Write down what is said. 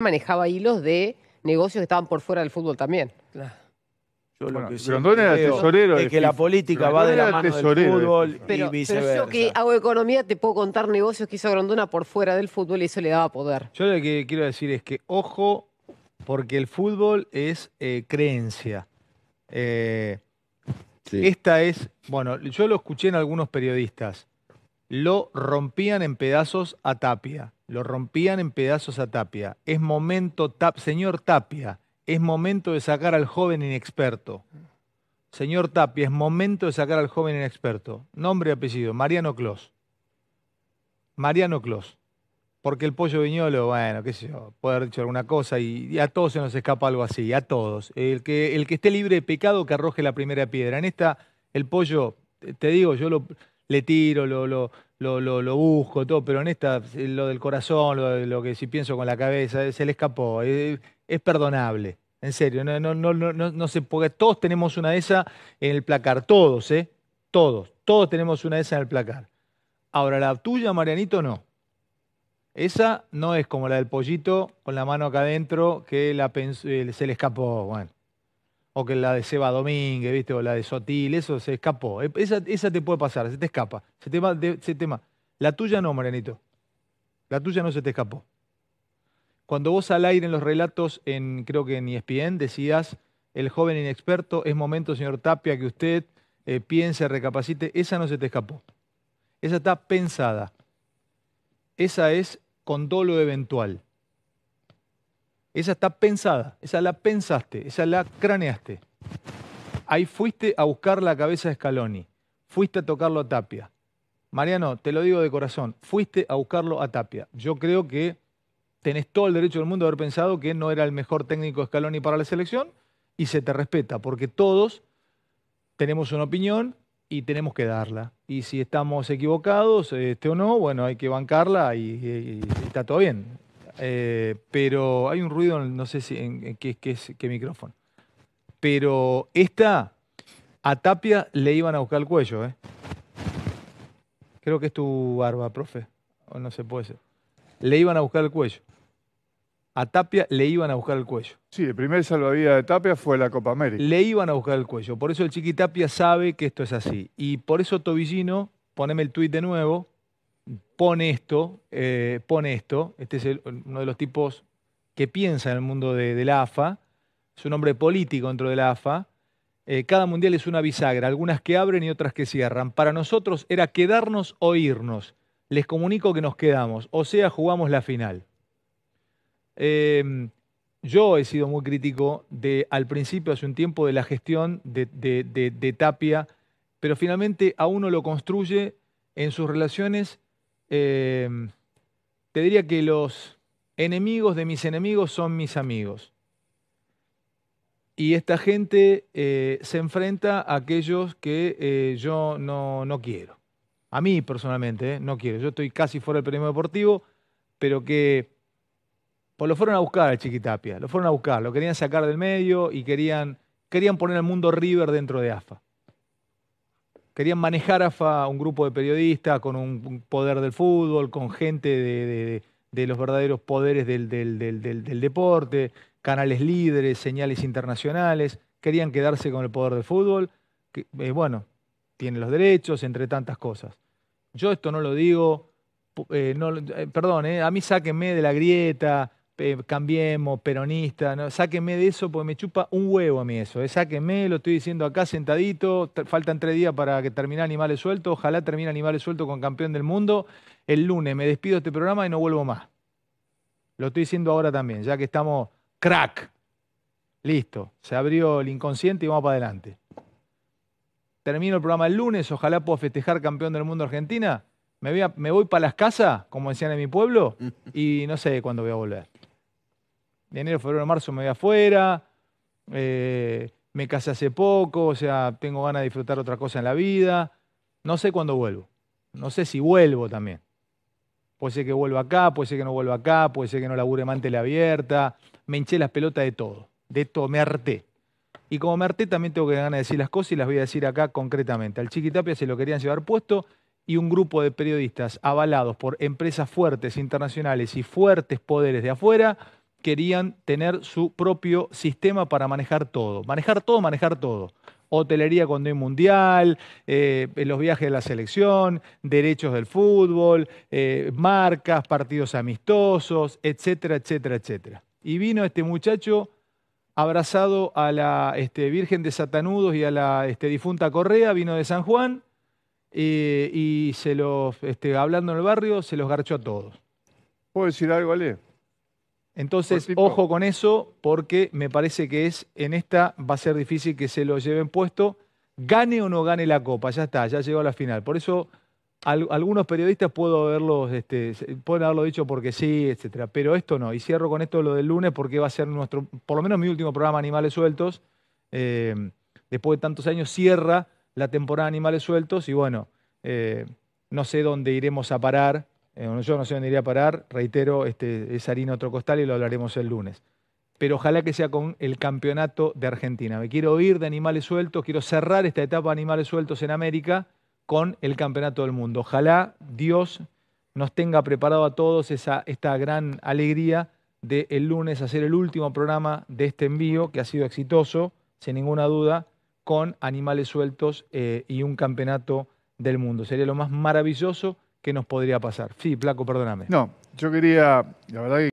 manejaba hilos de negocios que estaban por fuera del fútbol también. Yo que Grondona era tesorero. Es que la política va de la mano del fútbol pero, yo que hago economía te puedo contar negocios que hizo Grondona por fuera del fútbol y eso le daba poder. Yo lo que quiero decir es que, ojo, porque el fútbol es eh, creencia. Eh, esta es, bueno, yo lo escuché en algunos periodistas lo rompían en pedazos a Tapia. Lo rompían en pedazos a Tapia. Es momento, señor Tapia, es momento de sacar al joven inexperto. Señor Tapia, es momento de sacar al joven inexperto. Nombre y apellido, Mariano Clos. Mariano Clos. Porque el pollo viñolo, bueno, qué sé yo, puede haber dicho alguna cosa y, a todos se nos escapa algo así, a todos. El que, el que esté libre de pecado que arroje la primera piedra. En esta, el pollo, te digo, yo lo, le tiro, lo, lo, lo, lo, busco, todo, pero en esta, eh, lo del corazón, lo, que si pienso con la cabeza, eh, se le escapó. Eh, es, perdonable. En serio, no, no, no, no, no se Todos tenemos una de esas en el placar, todos, ¿eh? Todos, todos tenemos una de esas en el placar. Ahora, la tuya, Marianito, no. Esa no es como la del pollito con la mano acá adentro que la se le escapó. Bueno, o que la de Seba Domínguez, ¿viste? O la de Sotil, eso se escapó. E, esa, te puede pasar, se te escapa. Se te, se te La tuya no, Marianito. La tuya no se te escapó. Cuando vos al aire en los relatos, en, creo que en ESPN, decías, el joven inexperto, es momento, señor Tapia, que usted eh, piense, recapacite, esa no se te escapó. Esa está pensada. Esa es con condolo eventual. Esa está pensada, esa la pensaste, esa la craneaste. Ahí fuiste a buscar la cabeza de Scaloni, fuiste a tocarlo a Tapia. Mariano, te lo digo de corazón, fuiste a buscarlo a Tapia. Yo creo que tenés todo el derecho del mundo de haber pensado que no era el mejor técnico Scaloni para la selección y se te respeta, porque todos tenemos una opinión y tenemos que darla. Y si estamos equivocados este o no, bueno, hay que bancarla y está todo bien. Eh, pero hay un ruido, no sé si en, qué, micrófono. Pero esta, a Tapia le iban a buscar el cuello, ¿eh? Creo que es tu barba, profe. O no se puede ser. Le iban a buscar el cuello. A Tapia le iban a buscar el cuello. Sí, el primer salvavidas de Tapia fue la Copa América. Le iban a buscar el cuello. Por eso el Chiqui Tapia sabe que esto es así. Y por eso Tobillino, poneme el tuit de nuevo, pone esto, eh, pone esto, este es uno de los tipos que piensa en el mundo de, la AFA, es un hombre político dentro de la AFA, eh, cada mundial es una bisagra, algunas que abren y otras que cierran. Para nosotros era quedarnos o irnos. Les comunico que nos quedamos, o sea, jugamos la final. Em, yo he sido muy crítico de, al principio, hace un tiempo, de la gestión de, de Tapia, pero finalmente a uno lo construye en sus relaciones Em, te diría que los enemigos de mis enemigos son mis amigos. Y esta gente eh, se enfrenta a aquellos que eh, yo no, quiero. A mí personalmente, eh, no quiero. Yo estoy casi fuera del premio deportivo, pero que por pues, lo fueron a buscar al Chiquitapia, lo fueron a buscar, lo querían sacar del medio y querían, querían poner el mundo River dentro de AFA querían manejar AFA un grupo de periodistas con un poder del fútbol, con gente de, los verdaderos poderes del, deporte, canales líderes, señales internacionales, querían quedarse con el poder del fútbol, que, eh, bueno, tiene los derechos, entre tantas cosas. Yo esto no lo digo, eh, eh, perdón, a mí sáquenme de la grieta, cambiemos, peronista, ¿no? sáquenme de eso porque me chupa un huevo a mí eso. Eh. Sáquenme, lo estoy diciendo acá sentadito, faltan tres días para que termine Animales Sueltos, ojalá termine Animales Sueltos con campeón del mundo. El lunes me despido de este programa y no vuelvo más. Lo estoy diciendo ahora también, ya que estamos crack. Listo, se abrió el inconsciente y vamos para adelante. Termino el programa el lunes, ojalá pueda festejar campeón del mundo Argentina. me voy para las casas, como decían en mi pueblo, y no sé cuándo voy a volver de enero, febrero, marzo me voy afuera, eh, me casé hace poco, o sea, tengo ganas de disfrutar otra cosa en la vida. No sé cuándo vuelvo. No sé si vuelvo también. Puede ser que vuelva acá, puede ser que no vuelva acá, puede ser que no labure mantela abierta. Me hinché las pelotas de todo, de todo, me harté. Y como me harté, también tengo que ganas de decir las cosas y las voy a decir acá concretamente. Al Chiquitapia se lo querían llevar puesto y un grupo de periodistas avalados por empresas fuertes internacionales y fuertes poderes de afuera querían tener su propio sistema para manejar todo. Manejar todo, manejar todo. Hotelería cuando hay mundial, eh, los viajes de la selección, derechos del fútbol, eh, marcas, partidos amistosos, etcétera, etcétera, etcétera. Y vino este muchacho abrazado a la este, Virgen de Satanudos y a la este, difunta Correa, vino de San Juan eh, y se este, hablando en el barrio, se los garchó a todos. ¿Puedo decir algo, Ale? Entonces, ojo con eso, porque me parece que es en esta va a ser difícil que se lo lleven puesto, gane o no gane la Copa, ya está, ya llegó a la final. Por eso algunos periodistas puedo haberlos, este, pueden haberlo dicho porque sí, etcétera, pero esto no. Y cierro con esto lo del lunes porque va a ser nuestro, por lo menos mi último programa Animales Sueltos. Eh, después de tantos años cierra la temporada Animales Sueltos y bueno, eh, no sé dónde iremos a parar eh, yo no sé dónde iría a parar, reitero, este, es harina otro costal y lo hablaremos el lunes. Pero ojalá que sea con el campeonato de Argentina. Me quiero ir de animales sueltos, quiero cerrar esta etapa de animales sueltos en América con el campeonato del mundo. Ojalá Dios nos tenga preparado a todos esa, esta gran alegría de el lunes hacer el último programa de este envío, que ha sido exitoso, sin ninguna duda, con animales sueltos eh, y un campeonato del mundo. Sería lo más maravilloso qué nos podría pasar. Sí, Placo, perdóname. No, yo quería, la verdad